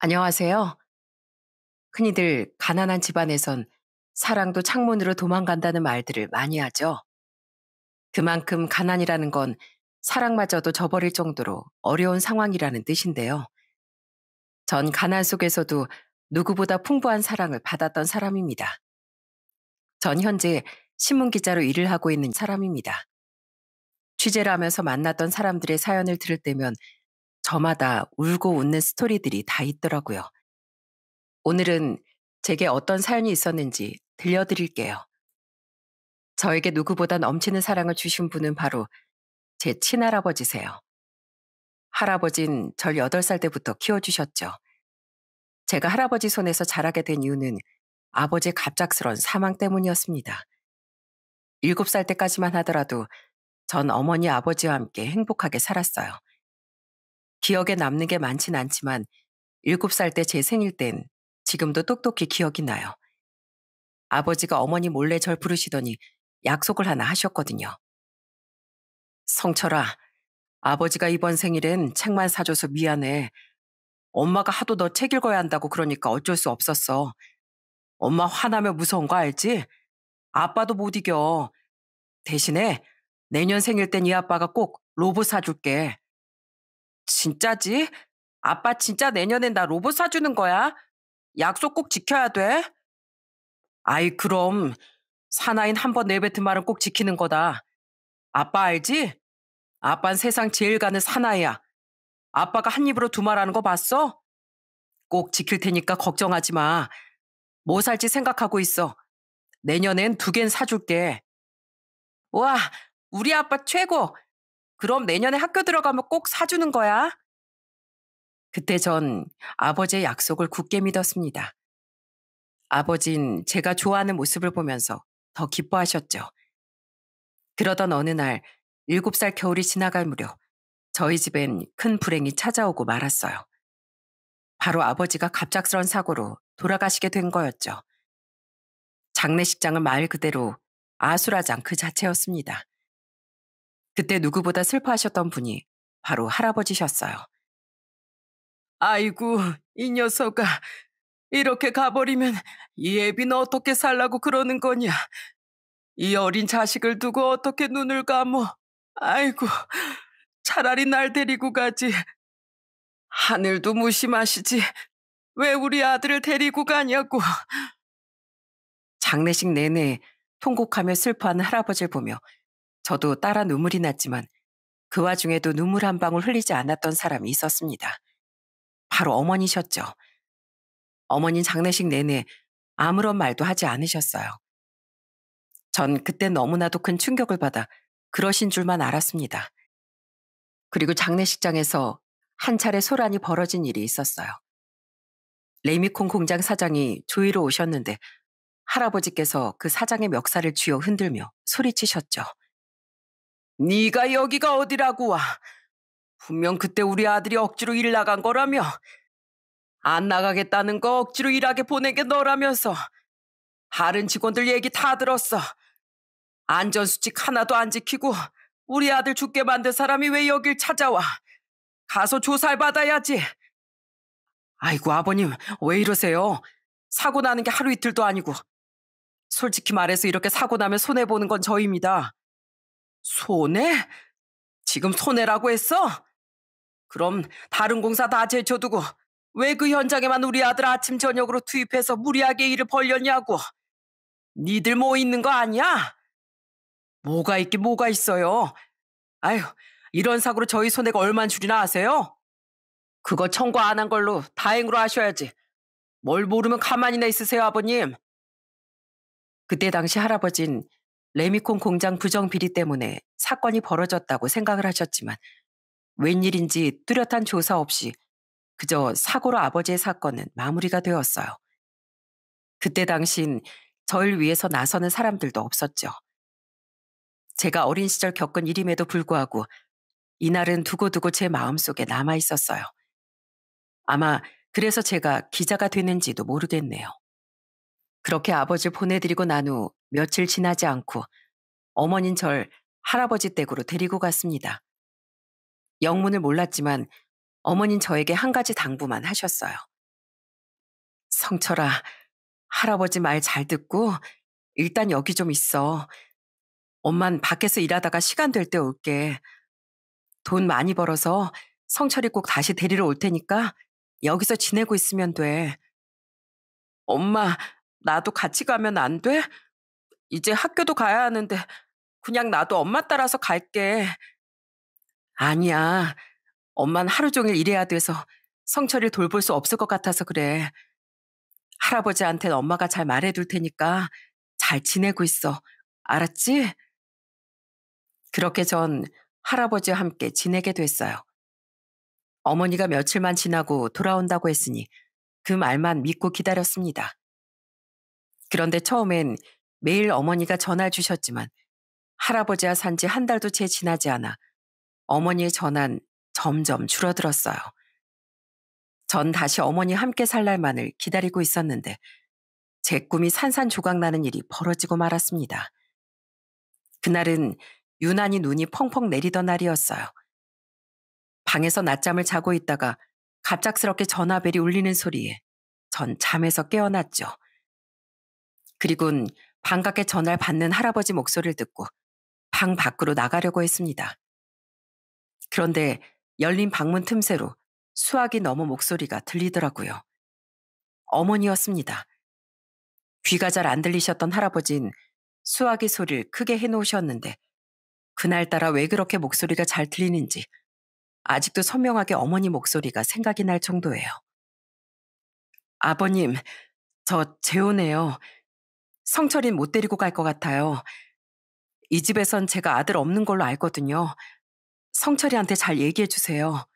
안녕하세요. 흔히들 가난한 집안에선 사랑도 창문으로 도망간다는 말들을 많이 하죠. 그만큼 가난이라는 건 사랑마저도 저버릴 정도로 어려운 상황이라는 뜻인데요. 전 가난 속에서도 누구보다 풍부한 사랑을 받았던 사람입니다. 전 현재 신문기자로 일을 하고 있는 사람입니다. 취재를 하면서 만났던 사람들의 사연을 들을 때면 저마다 울고 웃는 스토리들이 다 있더라고요. 오늘은 제게 어떤 사연이 있었는지 들려드릴게요. 저에게 누구보다 넘치는 사랑을 주신 분은 바로 제 친할아버지세요. 할아버진 절 8살 때부터 키워주셨죠. 제가 할아버지 손에서 자라게 된 이유는 아버지의 갑작스런 사망 때문이었습니다. 7살 때까지만 하더라도 전 어머니 아버지와 함께 행복하게 살았어요. 기억에 남는 게 많진 않지만 7살 때 제 생일 땐 지금도 똑똑히 기억이 나요. 아버지가 어머니 몰래 절 부르시더니 약속을 하나 하셨거든요. 성철아, 아버지가 이번 생일엔 책만 사줘서 미안해. 엄마가 하도 너 책 읽어야 한다고 그러니까 어쩔 수 없었어. 엄마 화나면 무서운 거 알지? 아빠도 못 이겨. 대신에 내년 생일 땐 이 아빠가 꼭 로봇 사줄게. 진짜지? 아빠 진짜 내년엔 나 로봇 사주는 거야? 약속 꼭 지켜야 돼? 아이, 그럼. 사나인 한 번 내뱉은 말은 꼭 지키는 거다. 아빠 알지? 아빤 세상 제일 가는 사나이야. 아빠가 한 입으로 두 말하는 거 봤어? 꼭 지킬 테니까 걱정하지 마. 뭐 살지 생각하고 있어. 내년엔 두 갠 사줄게. 와, 우리 아빠 최고! 그럼 내년에 학교 들어가면 꼭 사주는 거야. 그때 전 아버지의 약속을 굳게 믿었습니다. 아버진 제가 좋아하는 모습을 보면서 더 기뻐하셨죠. 그러던 어느 날 7살 겨울이 지나갈 무렵 저희 집엔 큰 불행이 찾아오고 말았어요. 바로 아버지가 갑작스런 사고로 돌아가시게 된 거였죠. 장례식장은 말 그대로 아수라장 그 자체였습니다. 그때 누구보다 슬퍼하셨던 분이 바로 할아버지셨어요. 아이고, 이 녀석아. 이렇게 가버리면 이 애비는 어떻게 살라고 그러는 거냐. 이 어린 자식을 두고 어떻게 눈을 감어. 아이고, 차라리 날 데리고 가지. 하늘도 무심하시지. 왜 우리 아들을 데리고 가냐고. 장례식 내내 통곡하며 슬퍼하는 할아버지를 보며 저도 따라 눈물이 났지만 그 와중에도 눈물 한 방울 흘리지 않았던 사람이 있었습니다. 바로 어머니셨죠. 어머니 장례식 내내 아무런 말도 하지 않으셨어요. 전 그때 너무나도 큰 충격을 받아 그러신 줄만 알았습니다. 그리고 장례식장에서 한 차례 소란이 벌어진 일이 있었어요. 레미콘 공장 사장이 조이로 오셨는데 할아버지께서 그 사장의 멱살을 쥐어 흔들며 소리치셨죠. 네가 여기가 어디라고 와. 분명 그때 우리 아들이 억지로 일 나간 거라며 안 나가겠다는 거 억지로 일하게 보낸 게 너라면서 다른 직원들 얘기 다 들었어. 안전수칙 하나도 안 지키고 우리 아들 죽게 만든 사람이 왜 여길 찾아와. 가서 조사를 받아야지. 아이고 아버님 왜 이러세요? 사고 나는 게 하루 이틀도 아니고. 솔직히 말해서 이렇게 사고 나면 손해보는 건 저입니다. 손해? 지금 손해라고 했어? 그럼 다른 공사 다 제쳐두고 왜 그 현장에만 우리 아들 아침 저녁으로 투입해서 무리하게 일을 벌렸냐고. 니들 뭐 있는 거 아니야? 뭐가 있긴 뭐가 있어요. 아휴, 이런 사고로 저희 손해가 얼만 줄이나 아세요? 그거 청구 안 한 걸로 다행으로 하셔야지. 뭘 모르면 가만히나 있으세요, 아버님. 그때 당시 할아버진 레미콘 공장 부정 비리 때문에 사건이 벌어졌다고 생각을 하셨지만 웬일인지 뚜렷한 조사 없이 그저 사고로 아버지의 사건은 마무리가 되었어요. 그때 당신 절 위해서 나서는 사람들도 없었죠. 제가 어린 시절 겪은 일임에도 불구하고 이날은 두고두고 제 마음속에 남아 있었어요. 아마 그래서 제가 기자가 되는지도 모르겠네요. 그렇게 아버지 보내드리고 난후 며칠 지나지 않고 어머닌 절 할아버지 댁으로 데리고 갔습니다. 영문을 몰랐지만 어머닌 저에게 한 가지 당부만 하셨어요. 성철아, 할아버지 말 잘 듣고 일단 여기 좀 있어. 엄만 밖에서 일하다가 시간 될 때 올게. 돈 많이 벌어서 성철이 꼭 다시 데리러 올 테니까 여기서 지내고 있으면 돼. 엄마, 나도 같이 가면 안 돼? 이제 학교도 가야 하는데 그냥 나도 엄마 따라서 갈게. 아니야. 엄마는 하루 종일 일해야 돼서 성철이 돌볼 수 없을 것 같아서 그래. 할아버지한텐 엄마가 잘 말해둘 테니까 잘 지내고 있어. 알았지? 그렇게 전 할아버지와 함께 지내게 됐어요. 어머니가 며칠만 지나고 돌아온다고 했으니 그 말만 믿고 기다렸습니다. 그런데 처음엔 매일 어머니가 전화 주셨지만 할아버지와 산지 한 달도 채 지나지 않아 어머니의 전화는 점점 줄어들었어요. 전 다시 어머니 함께 살 날만을 기다리고 있었는데 제 꿈이 산산조각 나는 일이 벌어지고 말았습니다. 그날은 유난히 눈이 펑펑 내리던 날이었어요. 방에서 낮잠을 자고 있다가 갑작스럽게 전화벨이 울리는 소리에 전 잠에서 깨어났죠. 그리곤 반갑게 전화를 받는 할아버지 목소리를 듣고 방 밖으로 나가려고 했습니다. 그런데 열린 방문 틈새로 수학이 넘어 목소리가 들리더라고요. 어머니였습니다. 귀가 잘 안 들리셨던 할아버진 수화기 소리를 크게 해놓으셨는데 그날따라 왜 그렇게 목소리가 잘 들리는지 아직도 선명하게 어머니 목소리가 생각이 날 정도예요. 아버님, 저 재호네요. 성철인 못 데리고 갈 것 같아요. 이 집에선 제가 아들 없는 걸로 알거든요. 성철이한테 잘 얘기해 주세요.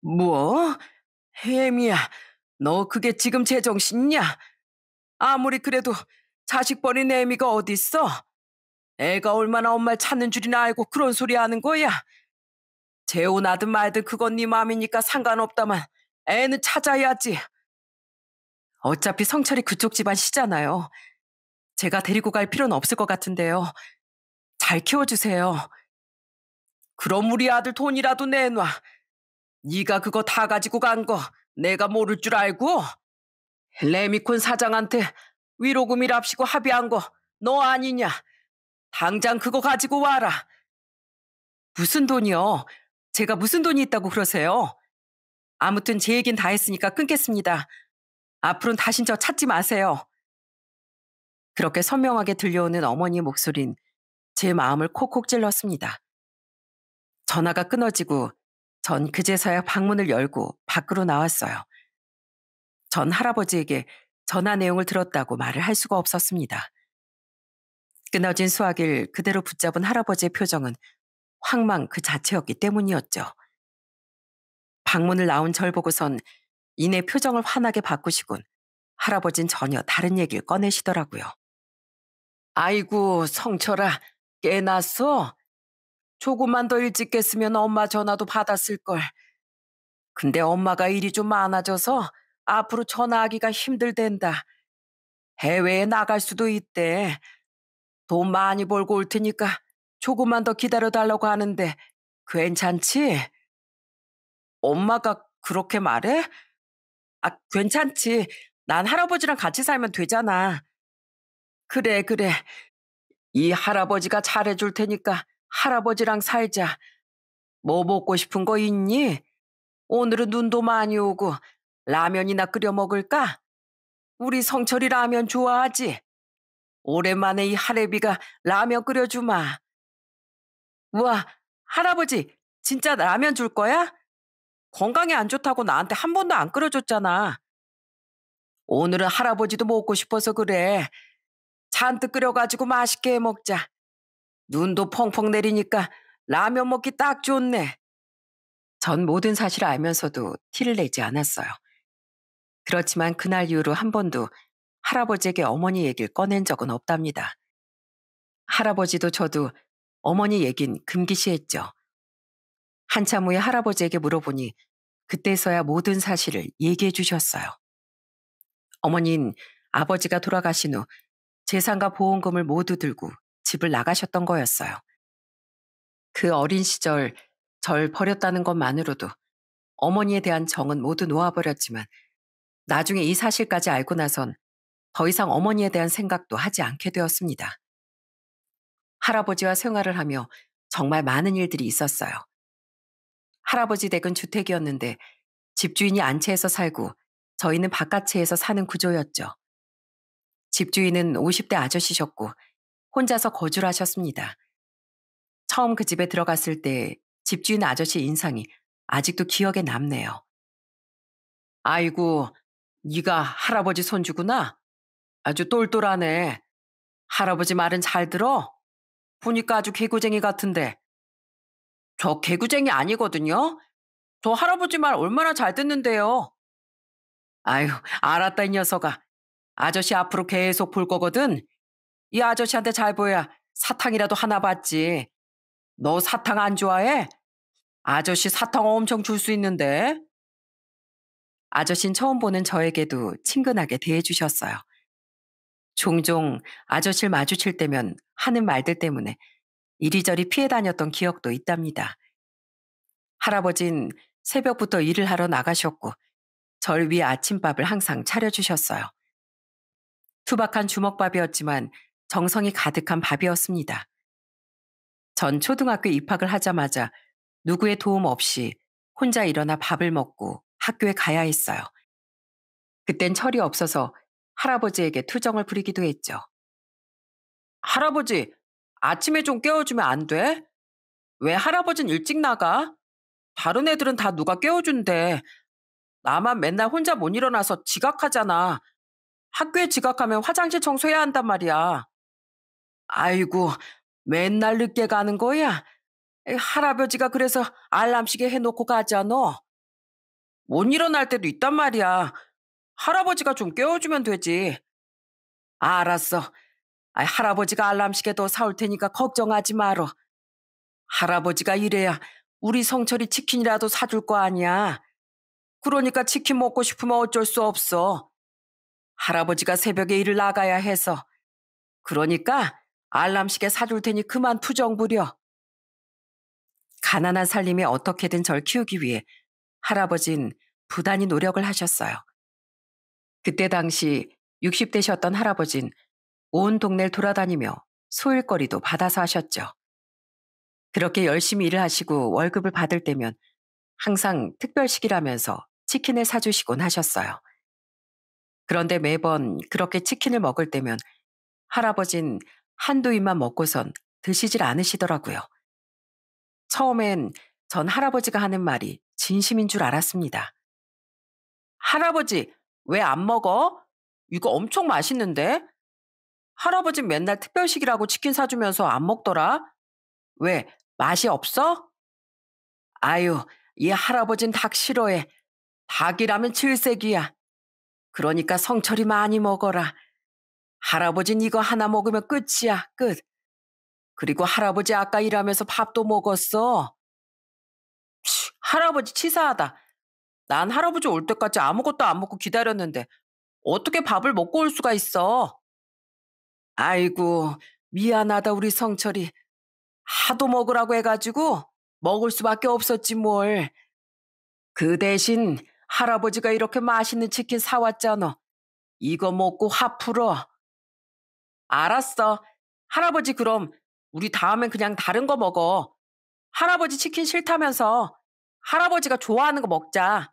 뭐? 혜미야, 너 그게 지금 제정신이냐? 아무리 그래도 자식 버린 애미가 어딨어? 애가 얼마나 엄마를 찾는 줄이나 알고 그런 소리 하는 거야? 재혼하든 말든 그건 네 맘이니까 상관없다만 애는 찾아야지. 어차피 성철이 그쪽 집안 시잖아요. 제가 데리고 갈 필요는 없을 것 같은데요. 잘 키워주세요. 그럼 우리 아들 돈이라도 내놔. 네가 그거 다 가지고 간 거 내가 모를 줄 알고 레미콘 사장한테 위로금이랍시고 합의한 거 너 아니냐? 당장 그거 가지고 와라. 무슨 돈이요? 제가 무슨 돈이 있다고 그러세요? 아무튼 제 얘긴 다 했으니까 끊겠습니다. 앞으로는 다신 저 찾지 마세요. 그렇게 선명하게 들려오는 어머니의 목소린 제 마음을 콕콕 찔렀습니다. 전화가 끊어지고 전 그제서야 방문을 열고 밖으로 나왔어요. 전 할아버지에게 전화 내용을 들었다고 말을 할 수가 없었습니다. 끊어진 수화기를 그대로 붙잡은 할아버지의 표정은 황망 그 자체였기 때문이었죠. 방문을 나온 절 보고선 이내 표정을 환하게 바꾸시군 할아버진 전혀 다른 얘기를 꺼내시더라고요. 아이고 성철아 깨났어? 조금만 더 일찍 깼으면 엄마 전화도 받았을걸. 근데 엄마가 일이 좀 많아져서 앞으로 전화하기가 힘들댄다. 해외에 나갈 수도 있대. 돈 많이 벌고 올 테니까 조금만 더 기다려달라고 하는데 괜찮지? 엄마가 그렇게 말해? 아, 괜찮지. 난 할아버지랑 같이 살면 되잖아. 그래, 그래. 이 할아버지가 잘해줄 테니까 할아버지랑 살자. 뭐 먹고 싶은 거 있니? 오늘은 눈도 많이 오고 라면이나 끓여 먹을까? 우리 성철이 라면 좋아하지? 오랜만에 이 할애비가 라면 끓여주마. 우와, 할아버지, 진짜 라면 줄 거야? 건강에 안 좋다고 나한테 한 번도 안 끓여줬잖아. 오늘은 할아버지도 먹고 싶어서 그래. 잔뜩 끓여가지고 맛있게 해 먹자. 눈도 펑펑 내리니까 라면 먹기 딱 좋네. 전 모든 사실을 알면서도 티를 내지 않았어요. 그렇지만 그날 이후로 한 번도 할아버지에게 어머니 얘기를 꺼낸 적은 없답니다. 할아버지도 저도 어머니 얘긴 금기시했죠. 한참 후에 할아버지에게 물어보니 그때서야 모든 사실을 얘기해 주셨어요. 어머니는 아버지가 돌아가신 후 재산과 보험금을 모두 들고 집을 나가셨던 거였어요. 그 어린 시절 절 버렸다는 것만으로도 어머니에 대한 정은 모두 놓아버렸지만 나중에 이 사실까지 알고 나선 더 이상 어머니에 대한 생각도 하지 않게 되었습니다. 할아버지와 생활을 하며 정말 많은 일들이 있었어요. 할아버지 댁은 주택이었는데 집주인이 안채에서 살고 저희는 바깥채에서 사는 구조였죠. 집주인은 50대 아저씨셨고 혼자서 거주를 하셨습니다. 처음 그 집에 들어갔을 때 집주인 아저씨 인상이 아직도 기억에 남네요. 아이고, 네가 할아버지 손주구나. 아주 똘똘하네. 할아버지 말은 잘 들어? 보니까 아주 개구쟁이 같은데 저 개구쟁이 아니거든요. 저 할아버지 말 얼마나 잘 듣는데요. 아유, 알았다, 이 녀석아. 아저씨 앞으로 계속 볼 거거든. 이 아저씨한테 잘 보여야 사탕이라도 하나 받지. 너 사탕 안 좋아해? 아저씨 사탕 엄청 줄 수 있는데. 아저씨는 처음 보는 저에게도 친근하게 대해주셨어요. 종종 아저씨를 마주칠 때면 하는 말들 때문에 이리저리 피해 다녔던 기억도 있답니다. 할아버진 새벽부터 일을 하러 나가셨고 절 위해 아침밥을 항상 차려주셨어요. 투박한 주먹밥이었지만 정성이 가득한 밥이었습니다. 전 초등학교 입학을 하자마자 누구의 도움 없이 혼자 일어나 밥을 먹고 학교에 가야 했어요. 그땐 철이 없어서 할아버지에게 투정을 부리기도 했죠. 할아버지, 아침에 좀 깨워주면 안 돼? 왜 할아버진 일찍 나가? 다른 애들은 다 누가 깨워준대. 나만 맨날 혼자 못 일어나서 지각하잖아. 학교에 지각하면 화장실 청소해야 한단 말이야. 아이고, 맨날 늦게 가는 거야? 할아버지가 그래서 알람 시계 해놓고 가잖아. 못 일어날 때도 있단 말이야. 할아버지가 좀 깨워주면 되지. 알았어. 아이, 할아버지가 알람시계도 사올 테니까 걱정하지 마라. 할아버지가 이래야 우리 성철이 치킨이라도 사줄 거 아니야. 그러니까 치킨 먹고 싶으면 어쩔 수 없어. 할아버지가 새벽에 일을 나가야 해서. 그러니까 알람시계 사 줄 테니 그만 투정 부려. 가난한 살림에 어떻게든 절 키우기 위해 할아버진 부단히 노력을 하셨어요. 그때 당시 60대셨던 할아버진 온 동네를 돌아다니며 소일거리도 받아서 하셨죠. 그렇게 열심히 일을 하시고 월급을 받을 때면 항상 특별식이라면서 치킨을 사주시곤 하셨어요. 그런데 매번 그렇게 치킨을 먹을 때면 할아버진 한두 입만 먹고선 드시질 않으시더라고요. 처음엔 전 할아버지가 하는 말이 진심인 줄 알았습니다. 할아버지, 왜 안 먹어? 이거 엄청 맛있는데? 할아버지 맨날 특별식이라고 치킨 사주면서 안 먹더라? 왜, 맛이 없어? 아유, 이 할아버진 닭 싫어해. 닭이라면 칠색이야 그러니까 성철이 많이 먹어라. 할아버진 이거 하나 먹으면 끝이야, 끝. 그리고 할아버지 아까 일하면서 밥도 먹었어. 치, 할아버지 치사하다. 난 할아버지 올 때까지 아무것도 안 먹고 기다렸는데 어떻게 밥을 먹고 올 수가 있어? 아이고, 미안하다, 우리 성철이. 하도 먹으라고 해가지고 먹을 수밖에 없었지 뭘. 그 대신 할아버지가 이렇게 맛있는 치킨 사왔잖아. 이거 먹고 화 풀어. 알았어. 할아버지 그럼 우리 다음엔 그냥 다른 거 먹어. 할아버지 치킨 싫다면서 할아버지가 좋아하는 거 먹자.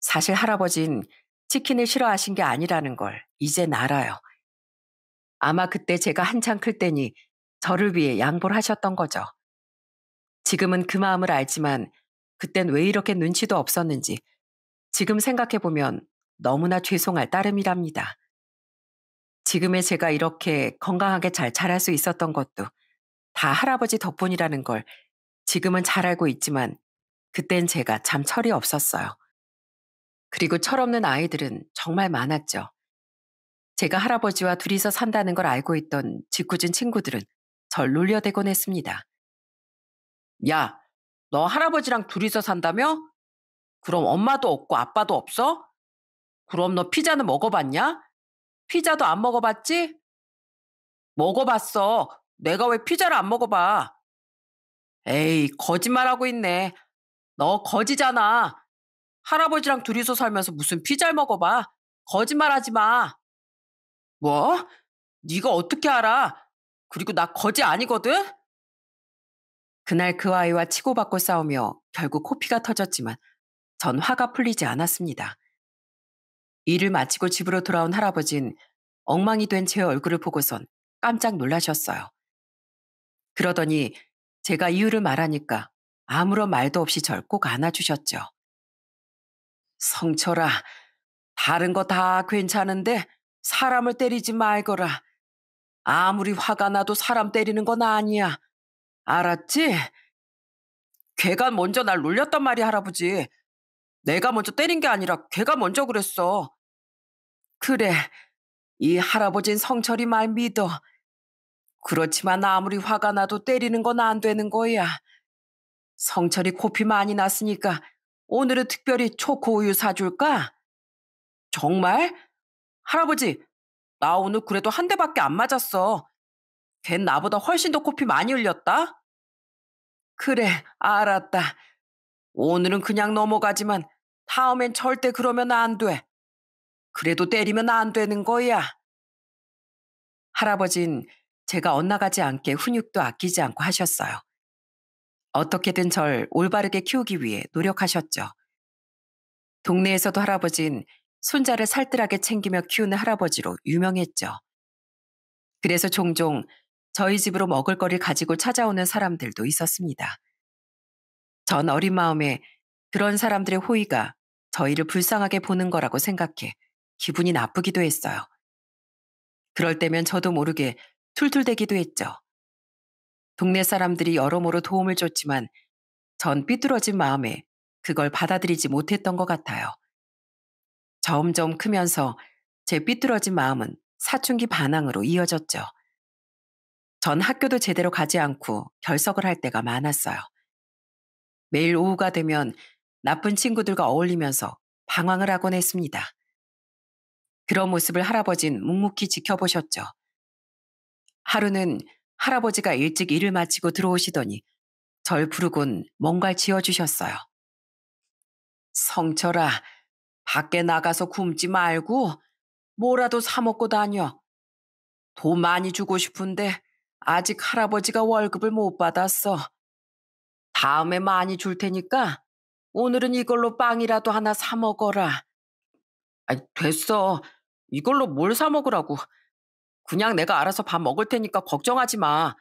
사실 할아버진 치킨을 싫어하신 게 아니라는 걸 이제 알아요. 아마 그때 제가 한창 클 때니 저를 위해 양보를 하셨던 거죠. 지금은 그 마음을 알지만 그땐 왜 이렇게 눈치도 없었는지 지금 생각해보면 너무나 죄송할 따름이랍니다. 지금의 제가 이렇게 건강하게 잘 자랄 수 있었던 것도 다 할아버지 덕분이라는 걸 지금은 잘 알고 있지만 그땐 제가 참 철이 없었어요. 그리고 철없는 아이들은 정말 많았죠. 제가 할아버지와 둘이서 산다는 걸 알고 있던 짓궂은 친구들은 절 놀려대곤 했습니다. 야, 너 할아버지랑 둘이서 산다며? 그럼 엄마도 없고 아빠도 없어? 그럼 너 피자는 먹어봤냐? 피자도 안 먹어봤지? 먹어봤어. 내가 왜 피자를 안 먹어봐? 에이, 거짓말하고 있네. 너 거지잖아. 할아버지랑 둘이서 살면서 무슨 피자를 먹어봐. 거짓말하지 마. 뭐? 네가 어떻게 알아? 그리고 나 거지 아니거든? 그날 그 아이와 치고받고 싸우며 결국 코피가 터졌지만 전 화가 풀리지 않았습니다. 일을 마치고 집으로 돌아온 할아버진 엉망이 된 제 얼굴을 보고선 깜짝 놀라셨어요. 그러더니 제가 이유를 말하니까 아무런 말도 없이 절 꼭 안아주셨죠. 성철아, 다른 거 다 괜찮은데 사람을 때리지 말거라. 아무리 화가 나도 사람 때리는 건 아니야. 알았지? 걔가 먼저 날 놀렸단 말이야, 할아버지. 내가 먼저 때린 게 아니라 걔가 먼저 그랬어. 그래, 이 할아버진 성철이 말 믿어. 그렇지만 아무리 화가 나도 때리는 건 안 되는 거야. 성철이 코피 많이 났으니까 오늘은 특별히 초코우유 사줄까? 정말? 할아버지, 나 오늘 그래도 한 대밖에 안 맞았어. 걘 나보다 훨씬 더 코피 많이 흘렸다? 그래, 알았다. 오늘은 그냥 넘어가지만 다음엔 절대 그러면 안 돼. 그래도 때리면 안 되는 거야. 할아버진 제가 엇나가지 않게 훈육도 아끼지 않고 하셨어요. 어떻게든 절 올바르게 키우기 위해 노력하셨죠. 동네에서도 할아버진 손자를 살뜰하게 챙기며 키우는 할아버지로 유명했죠. 그래서 종종 저희 집으로 먹을거리 가지고 찾아오는 사람들도 있었습니다. 전 어린 마음에 그런 사람들의 호의가 저희를 불쌍하게 보는 거라고 생각해 기분이 나쁘기도 했어요. 그럴 때면 저도 모르게 툴툴대기도 했죠. 동네 사람들이 여러모로 도움을 줬지만 전 삐뚤어진 마음에 그걸 받아들이지 못했던 것 같아요. 점점 크면서 제 삐뚤어진 마음은 사춘기 반항으로 이어졌죠. 전 학교도 제대로 가지 않고 결석을 할 때가 많았어요. 매일 오후가 되면 나쁜 친구들과 어울리면서 방황을 하곤 했습니다. 그런 모습을 할아버진 묵묵히 지켜보셨죠. 하루는 할아버지가 일찍 일을 마치고 들어오시더니 절 부르곤 뭔가 지어주셨어요. 성철아, 밖에 나가서 굶지 말고 뭐라도 사먹고 다녀. 돈 많이 주고 싶은데 아직 할아버지가 월급을 못 받았어. 다음에 많이 줄 테니까 오늘은 이걸로 빵이라도 하나 사먹어라. 아이, 됐어. 이걸로 뭘 사먹으라고. 그냥 내가 알아서 밥 먹을 테니까 걱정하지 마.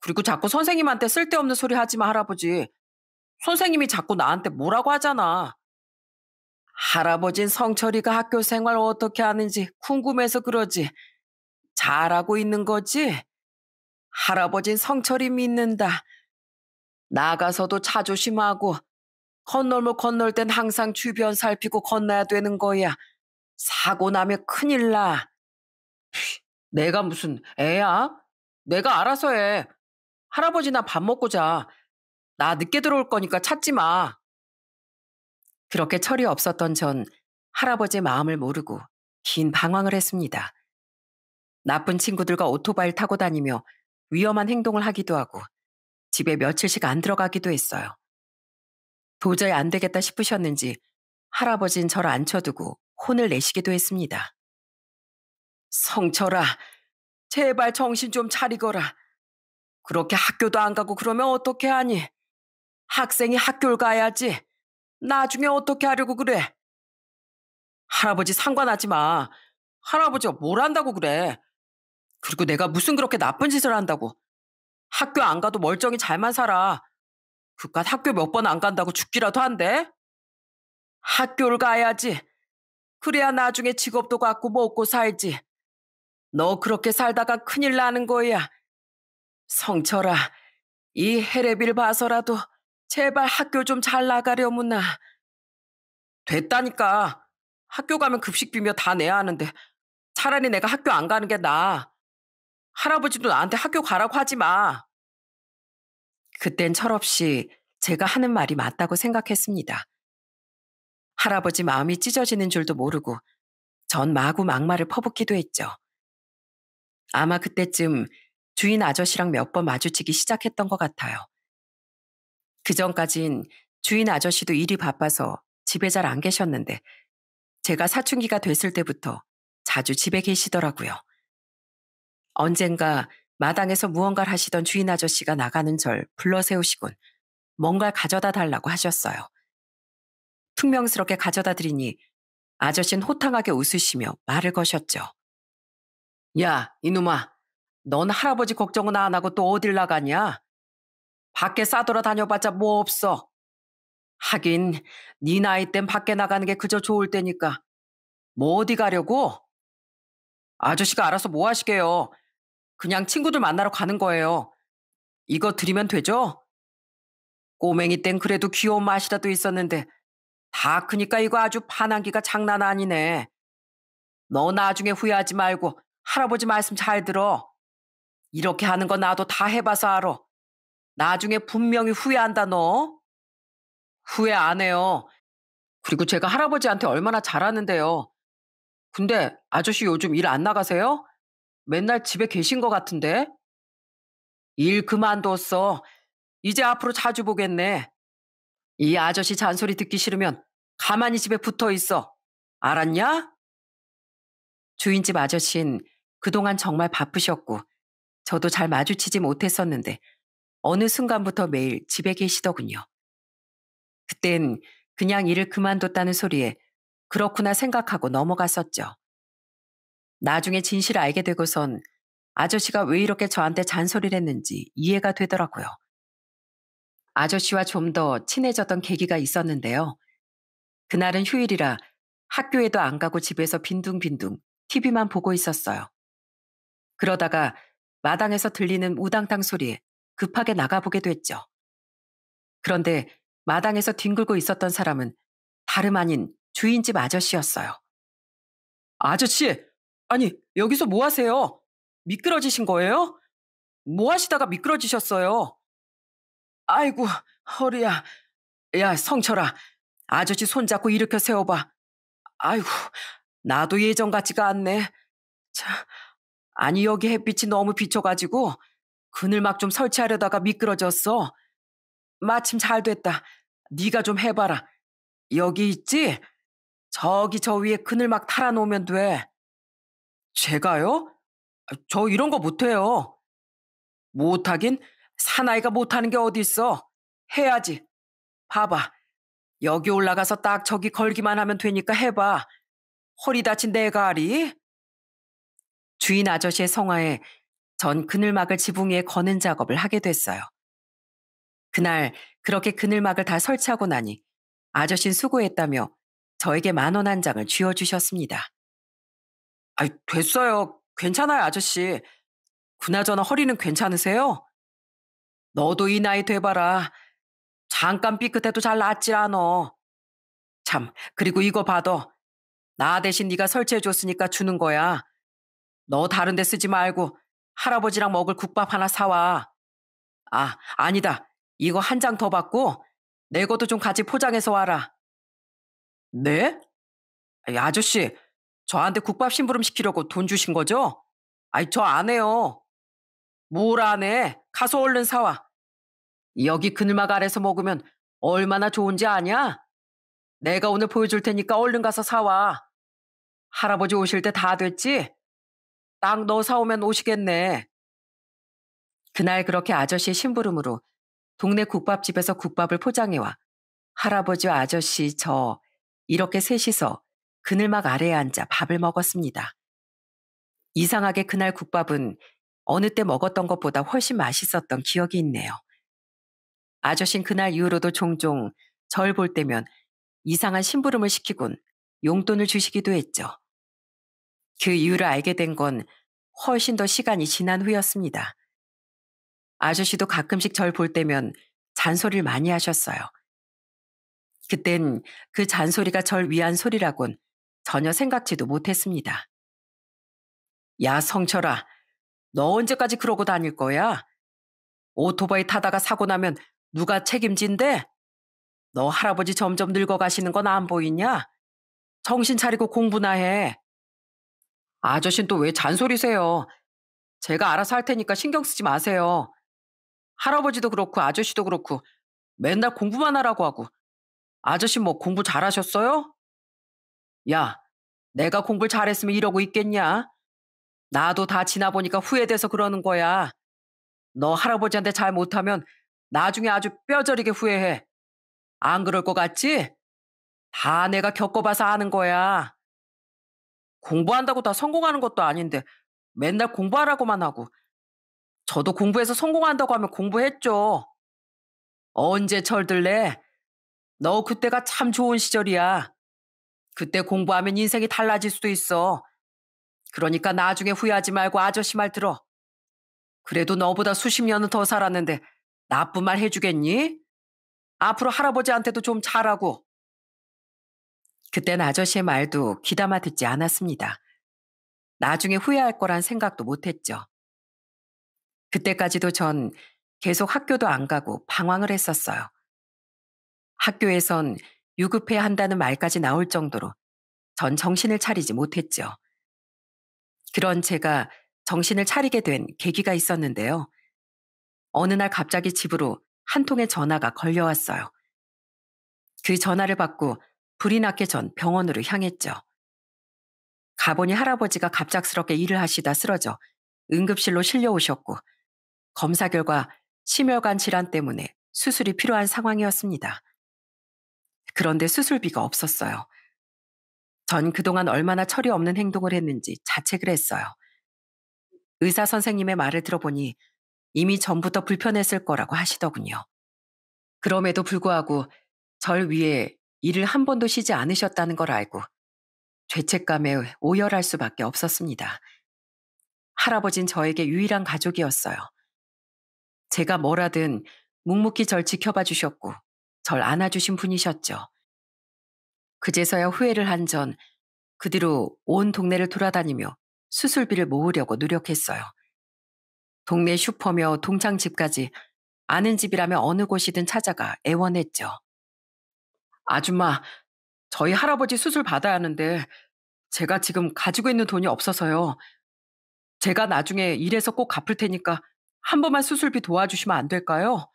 그리고 자꾸 선생님한테 쓸데없는 소리 하지 마, 할아버지. 선생님이 자꾸 나한테 뭐라고 하잖아. 할아버진 성철이가 학교 생활 어떻게 하는지 궁금해서 그러지. 잘하고 있는 거지? 할아버진 성철이 믿는다. 나가서도 차조심하고 건널목 뭐 건널 땐 항상 주변 살피고 건너야 되는 거야. 사고 나면 큰일 나. 내가 무슨 애야? 내가 알아서 해. 할아버지 나 밥 먹고 자. 나 늦게 들어올 거니까 찾지 마. 그렇게 철이 없었던 전 할아버지의 마음을 모르고 긴 방황을 했습니다. 나쁜 친구들과 오토바이를 타고 다니며 위험한 행동을 하기도 하고 집에 며칠씩 안 들어가기도 했어요. 도저히 안 되겠다 싶으셨는지 할아버진 저를 앉혀두고 혼을 내시기도 했습니다. 성철아, 제발 정신 좀 차리거라. 그렇게 학교도 안 가고 그러면 어떻게 하니? 학생이 학교를 가야지. 나중에 어떻게 하려고 그래? 할아버지 상관하지 마. 할아버지가 뭘 한다고 그래. 그리고 내가 무슨 그렇게 나쁜 짓을 한다고. 학교 안 가도 멀쩡히 잘만 살아. 그깟 학교 몇 번 안 간다고 죽기라도 한대? 학교를 가야지. 그래야 나중에 직업도 갖고 먹고 살지. 너 그렇게 살다가 큰일 나는 거야. 성철아, 이 헤레비를 봐서라도 제발 학교 좀 잘 나가려무나. 됐다니까. 학교 가면 급식비며 다 내야 하는데 차라리 내가 학교 안 가는 게 나아. 할아버지도 나한테 학교 가라고 하지 마. 그땐 철없이 제가 하는 말이 맞다고 생각했습니다. 할아버지 마음이 찢어지는 줄도 모르고 전 마구 막말을 퍼붓기도 했죠. 아마 그때쯤 주인 아저씨랑 몇 번 마주치기 시작했던 것 같아요. 그 전까진 주인 아저씨도 일이 바빠서 집에 잘 안 계셨는데 제가 사춘기가 됐을 때부터 자주 집에 계시더라고요. 언젠가 마당에서 무언가를 하시던 주인 아저씨가 나가는 절 불러 세우시곤 뭔가 가져다 달라고 하셨어요. 퉁명스럽게 가져다 드리니 아저씨는 호탕하게 웃으시며 말을 거셨죠. 야, 이놈아. 넌 할아버지 걱정은 안 하고 또 어딜 나가냐? 밖에 싸돌아 다녀봤자 뭐 없어. 하긴 네 나이 땐 밖에 나가는 게 그저 좋을 때니까. 뭐 어디 가려고? 아저씨가 알아서 뭐 하시게요. 그냥 친구들 만나러 가는 거예요. 이거 드리면 되죠? 꼬맹이 땐 그래도 귀여운 맛이라도 있었는데 다 크니까 이거 아주 파난기가 장난 아니네. 너 나중에 후회하지 말고 할아버지 말씀 잘 들어. 이렇게 하는 거 나도 다 해봐서 알아. 나중에 분명히 후회한다 너. 후회 안 해요. 그리고 제가 할아버지한테 얼마나 잘하는데요. 근데 아저씨 요즘 일 안 나가세요? 맨날 집에 계신 것 같은데? 일 그만뒀어. 이제 앞으로 자주 보겠네. 이 아저씨 잔소리 듣기 싫으면 가만히 집에 붙어 있어. 알았냐? 주인집 아저씨는 그동안 정말 바쁘셨고 저도 잘 마주치지 못했었는데 어느 순간부터 매일 집에 계시더군요. 그땐 그냥 일을 그만뒀다는 소리에 그렇구나 생각하고 넘어갔었죠. 나중에 진실을 알게 되고선 아저씨가 왜 이렇게 저한테 잔소리를 했는지 이해가 되더라고요. 아저씨와 좀 더 친해졌던 계기가 있었는데요. 그날은 휴일이라 학교에도 안 가고 집에서 빈둥빈둥 TV만 보고 있었어요. 그러다가 마당에서 들리는 우당탕 소리에 급하게 나가보게됐죠 그런데 마당에서 뒹굴고 있었던 사람은 다름 아닌 주인집 아저씨였어요. 아저씨! 아니, 여기서 뭐 하세요? 미끄러지신 거예요? 뭐 하시다가 미끄러지셨어요? 아이고, 허리야. 야, 성철아. 아저씨 손잡고 일으켜 세워봐. 아이고, 나도 예전 같지가 않네. 자, 아니, 여기 햇빛이 너무 비춰가지고 그늘막 좀 설치하려다가 미끄러졌어. 마침 잘 됐다. 네가 좀 해봐라. 여기 있지? 저기 저 위에 그늘막 달아놓으면 돼. 제가요? 저 이런 거 못해요. 못하긴 사나이가 못하는 게 어디 있어. 해야지. 봐봐. 여기 올라가서 딱 저기 걸기만 하면 되니까 해봐. 허리 다친 내가 아리. 주인 아저씨의 성화에 전 그늘막을 지붕 위에 거는 작업을 하게 됐어요. 그날 그렇게 그늘막을 다 설치하고 나니 아저씨 수고했다며 저에게 만 원 한 장을 쥐어주셨습니다. 아, 됐어요. 괜찮아요, 아저씨. 그나저나 허리는 괜찮으세요? 너도 이 나이 돼봐라. 잠깐 삐끗해도 잘 낫질 않어. 참, 그리고 이거 봐도 나 대신 네가 설치해줬으니까 주는 거야. 너 다른 데 쓰지 말고 할아버지랑 먹을 국밥 하나 사와. 아, 아니다. 이거 한 장 더 받고 내 것도 좀 같이 포장해서 와라. 네? 아저씨, 저한테 국밥 심부름 시키려고 돈 주신 거죠? 아이, 저안 해요. 뭘 안 해? 가서 얼른 사와. 여기 그늘막 아래서 먹으면 얼마나 좋은지 아냐? 내가 오늘 보여줄 테니까 얼른 가서 사와. 할아버지 오실 때 다 됐지? 딱너 사오면 오시겠네. 그날 그렇게 아저씨의 심부름으로 동네 국밥집에서 국밥을 포장해와 할아버지 와 아저씨 저 이렇게 셋이서 그늘막 아래에 앉아 밥을 먹었습니다. 이상하게 그날 국밥은 어느 때 먹었던 것보다 훨씬 맛있었던 기억이 있네요. 아저씨는 그날 이후로도 종종 절 볼 때면 이상한 심부름을 시키곤 용돈을 주시기도 했죠. 그 이유를 알게 된 건 훨씬 더 시간이 지난 후였습니다. 아저씨도 가끔씩 절 볼 때면 잔소리를 많이 하셨어요. 그땐 그 잔소리가 절 위한 소리라곤 전혀 생각지도 못했습니다. 야, 성철아. 너 언제까지 그러고 다닐 거야? 오토바이 타다가 사고 나면 누가 책임진대? 너 할아버지 점점 늙어가시는 건 안 보이냐? 정신 차리고 공부나 해. 아저씨는 또 왜 잔소리세요? 제가 알아서 할 테니까 신경 쓰지 마세요. 할아버지도 그렇고 아저씨도 그렇고 맨날 공부만 하라고 하고 아저씨 뭐 공부 잘하셨어요? 야, 내가 공부를 잘했으면 이러고 있겠냐? 나도 다 지나보니까 후회돼서 그러는 거야. 너 할아버지한테 잘 못하면 나중에 아주 뼈저리게 후회해. 안 그럴 것 같지? 다 내가 겪어봐서 아는 거야. 공부한다고 다 성공하는 것도 아닌데 맨날 공부하라고만 하고 저도 공부해서 성공한다고 하면 공부했죠. 언제 철들래? 너 그때가 참 좋은 시절이야. 그때 공부하면 인생이 달라질 수도 있어. 그러니까 나중에 후회하지 말고 아저씨 말 들어. 그래도 너보다 수십 년은 더 살았는데 나쁜 말 해주겠니? 앞으로 할아버지한테도 좀 잘하고 그땐 아저씨의 말도 귀담아 듣지 않았습니다. 나중에 후회할 거란 생각도 못했죠. 그때까지도 전 계속 학교도 안 가고 방황을 했었어요. 학교에선 유급해야 한다는 말까지 나올 정도로 전 정신을 차리지 못했죠. 그런 제가 정신을 차리게 된 계기가 있었는데요. 어느 날 갑자기 집으로 한 통의 전화가 걸려왔어요. 그 전화를 받고 불이 났기 전 병원으로 향했죠. 가보니 할아버지가 갑작스럽게 일을 하시다 쓰러져 응급실로 실려오셨고 검사 결과 심혈관 질환 때문에 수술이 필요한 상황이었습니다. 그런데 수술비가 없었어요. 전 그동안 얼마나 철이 없는 행동을 했는지 자책을 했어요. 의사 선생님의 말을 들어보니 이미 전부터 불편했을 거라고 하시더군요. 그럼에도 불구하고 절위에 일을 한 번도 쉬지 않으셨다는 걸 알고 죄책감에 오열할 수밖에 없었습니다. 할아버진 저에게 유일한 가족이었어요. 제가 뭐라든 묵묵히 절 지켜봐 주셨고 절 안아주신 분이셨죠. 그제서야 후회를 한 전 그 뒤로 온 동네를 돌아다니며 수술비를 모으려고 노력했어요. 동네 슈퍼며 동창 집까지 아는 집이라면 어느 곳이든 찾아가 애원했죠. 아줌마, 저희 할아버지 수술 받아야 하는데 제가 지금 가지고 있는 돈이 없어서요. 제가 나중에 일해서 꼭 갚을 테니까 한 번만 수술비 도와주시면 안 될까요?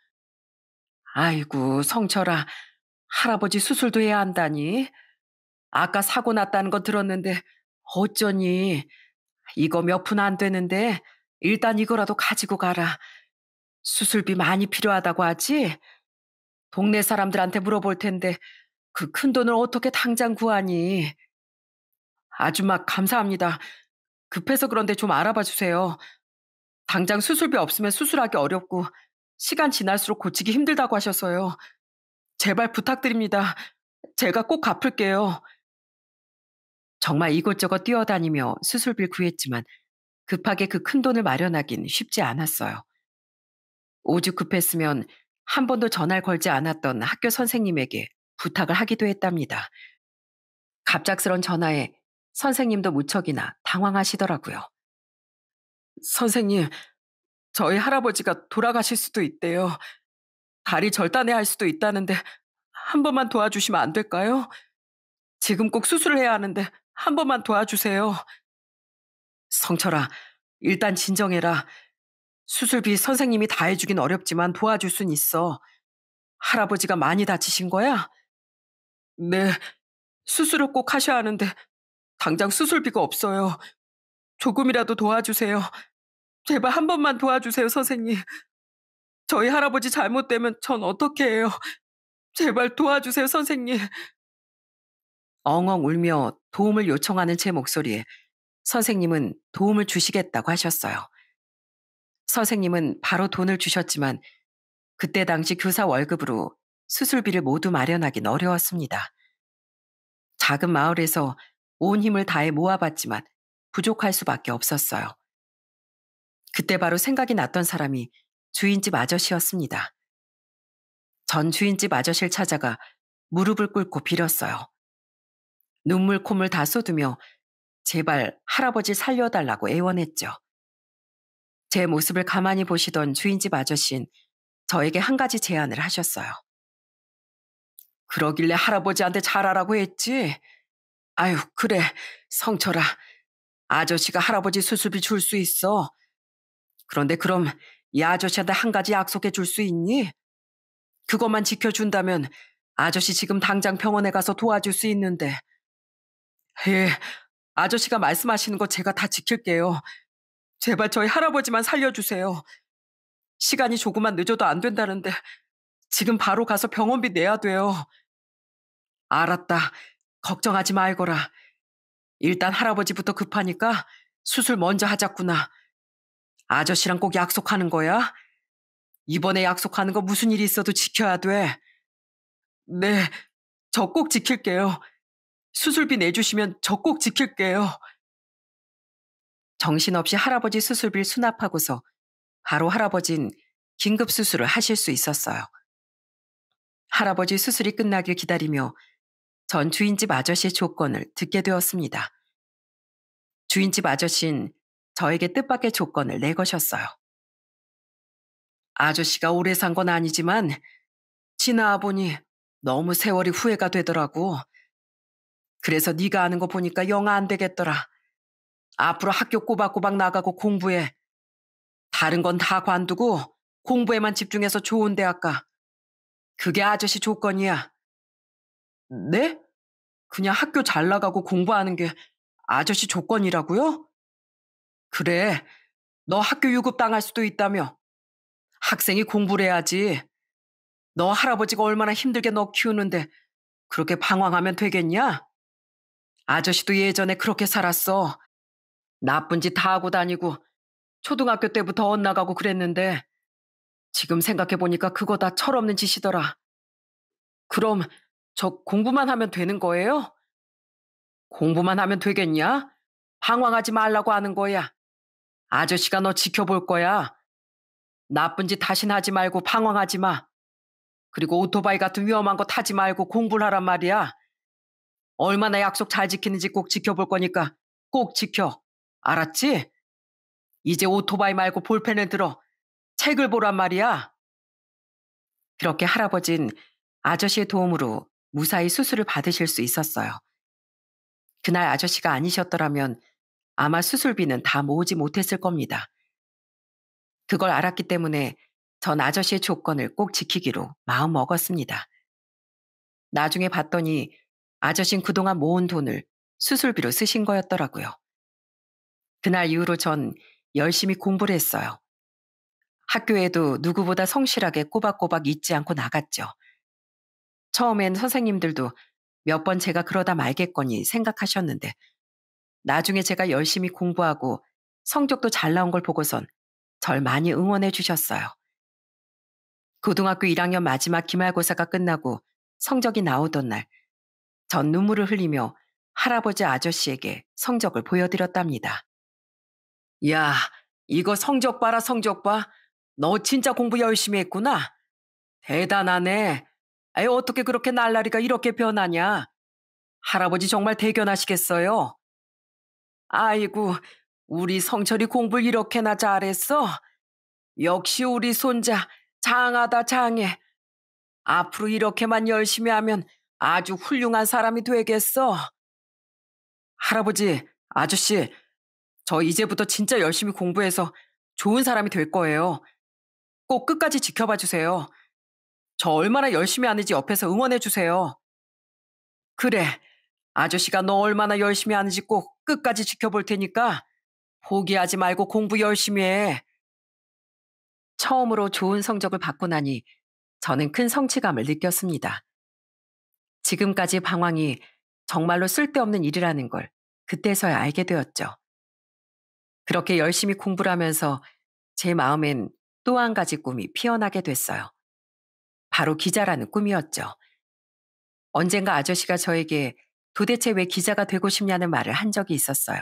아이고, 성철아. 할아버지 수술도 해야 한다니. 아까 사고 났다는 거 들었는데 어쩌니. 이거 몇 푼 안 되는데 일단 이거라도 가지고 가라. 수술비 많이 필요하다고 하지? 동네 사람들한테 물어볼 텐데 그 큰 돈을 어떻게 당장 구하니? 아줌마 감사합니다. 급해서 그런데 좀 알아봐 주세요. 당장 수술비 없으면 수술하기 어렵고 시간 지날수록 고치기 힘들다고 하셔서요. 제발 부탁드립니다. 제가 꼭 갚을게요. 정말 이곳저곳 뛰어다니며 수술비 구했지만 급하게 그 큰 돈을 마련하긴 쉽지 않았어요. 오죽 급했으면 한 번도 전화를 걸지 않았던 학교 선생님에게 부탁을 하기도 했답니다. 갑작스런 전화에 선생님도 무척이나 당황하시더라고요. 선생님, 저희 할아버지가 돌아가실 수도 있대요. 다리 절단해 할 수도 있다는데 한 번만 도와주시면 안 될까요? 지금 꼭 수술을 해야 하는데 한 번만 도와주세요. 성철아, 일단 진정해라. 수술비 선생님이 다 해주긴 어렵지만 도와줄 순 있어. 할아버지가 많이 다치신 거야? 네. 수술을 꼭 하셔야 하는데 당장 수술비가 없어요. 조금이라도 도와주세요. 제발 한 번만 도와주세요, 선생님. 저희 할아버지 잘못되면 전 어떻게 해요? 제발 도와주세요, 선생님. 엉엉 울며 도움을 요청하는 제 목소리에 선생님은 도움을 주시겠다고 하셨어요. 선생님은 바로 돈을 주셨지만 그때 당시 교사 월급으로 수술비를 모두 마련하긴 어려웠습니다. 작은 마을에서 온 힘을 다해 모아봤지만 부족할 수밖에 없었어요. 그때 바로 생각이 났던 사람이 주인집 아저씨였습니다. 전 주인집 아저씨를 찾아가 무릎을 꿇고 빌었어요. 눈물 콧물 다 쏟으며 제발 할아버지 살려달라고 애원했죠. 제 모습을 가만히 보시던 주인집 아저씨는 저에게 한 가지 제안을 하셨어요. 그러길래 할아버지한테 잘하라고 했지. 아유, 그래. 성철아. 아저씨가 할아버지 수술비 줄 수 있어. 그런데 그럼 이 아저씨한테 한 가지 약속해 줄 수 있니? 그것만 지켜준다면 아저씨 지금 당장 병원에 가서 도와줄 수 있는데. 예, 아저씨가 말씀하시는 거 제가 다 지킬게요. 제발 저희 할아버지만 살려주세요. 시간이 조금만 늦어도 안 된다는데 지금 바로 가서 병원비 내야 돼요. 알았다. 걱정하지 말거라. 일단 할아버지부터 급하니까 수술 먼저 하자꾸나. 아저씨랑 꼭 약속하는 거야? 이번에 약속하는 거 무슨 일이 있어도 지켜야 돼. 네, 저 꼭 지킬게요. 수술비 내주시면 저 꼭 지킬게요. 정신없이 할아버지 수술비를 수납하고서 바로 할아버진 긴급 수술을 하실 수 있었어요. 할아버지 수술이 끝나길 기다리며 전 주인집 아저씨의 조건을 듣게 되었습니다. 주인집 아저씨는 저에게 뜻밖의 조건을 내거셨어요. 아저씨가 오래 산 건 아니지만 지나 보니 너무 세월이 후회가 되더라고. 그래서 네가 아는 거 보니까 영아 안 되겠더라. 앞으로 학교 꼬박꼬박 나가고 공부해. 다른 건 다 관두고 공부에만 집중해서 좋은 대학 가. 그게 아저씨 조건이야. 네? 그냥 학교 잘 나가고 공부하는 게 아저씨 조건이라고요? 그래, 너 학교 유급 당할 수도 있다며. 학생이 공부를 해야지. 너 할아버지가 얼마나 힘들게 너 키우는데 그렇게 방황하면 되겠냐? 아저씨도 예전에 그렇게 살았어. 나쁜 짓 다 하고 다니고 초등학교 때부터 엇나가고 그랬는데 지금 생각해보니까 그거 다 철없는 짓이더라. 그럼 저 공부만 하면 되는 거예요? 공부만 하면 되겠냐? 방황하지 말라고 하는 거야. 아저씨가 너 지켜볼 거야. 나쁜 짓 다신 하지 말고 방황하지 마. 그리고 오토바이 같은 위험한 거 타지 말고 공부를 하란 말이야. 얼마나 약속 잘 지키는지 꼭 지켜볼 거니까 꼭 지켜. 알았지? 이제 오토바이 말고 볼펜을 들어 책을 보란 말이야. 그렇게 할아버진 아저씨의 도움으로 무사히 수술을 받으실 수 있었어요. 그날 아저씨가 아니셨더라면 아마 수술비는 다 모으지 못했을 겁니다. 그걸 알았기 때문에 전 아저씨의 조건을 꼭 지키기로 마음먹었습니다. 나중에 봤더니 아저씨는 그동안 모은 돈을 수술비로 쓰신 거였더라고요. 그날 이후로 전 열심히 공부를 했어요. 학교에도 누구보다 성실하게 꼬박꼬박 잊지 않고 나갔죠. 처음엔 선생님들도 몇 번 제가 그러다 말겠거니 생각하셨는데 나중에 제가 열심히 공부하고 성적도 잘 나온 걸 보고선 절 많이 응원해 주셨어요. 고등학교 1학년 마지막 기말고사가 끝나고 성적이 나오던 날, 전 눈물을 흘리며 할아버지 아저씨에게 성적을 보여드렸답니다. 야, 이거 성적 봐라, 성적 봐. 너 진짜 공부 열심히 했구나. 대단하네. 아 어떻게 그렇게 날라리가 이렇게 변하냐. 할아버지 정말 대견하시겠어요. 아이고, 우리 성철이 공부를 이렇게나 잘했어. 역시 우리 손자, 장하다, 장해. 앞으로 이렇게만 열심히 하면 아주 훌륭한 사람이 되겠어. 할아버지, 아저씨, 저 이제부터 진짜 열심히 공부해서 좋은 사람이 될 거예요. 꼭 끝까지 지켜봐 주세요. 저 얼마나 열심히 하는지 옆에서 응원해 주세요. 그래, 아저씨가 너 얼마나 열심히 하는지 꼭 끝까지 지켜볼 테니까 포기하지 말고 공부 열심히 해. 처음으로 좋은 성적을 받고 나니 저는 큰 성취감을 느꼈습니다. 지금까지 방황이 정말로 쓸데없는 일이라는 걸 그때서야 알게 되었죠. 그렇게 열심히 공부를 하면서 제 마음엔 또 한 가지 꿈이 피어나게 됐어요. 바로 기자라는 꿈이었죠. 언젠가 아저씨가 저에게 도대체 왜 기자가 되고 싶냐는 말을 한 적이 있었어요.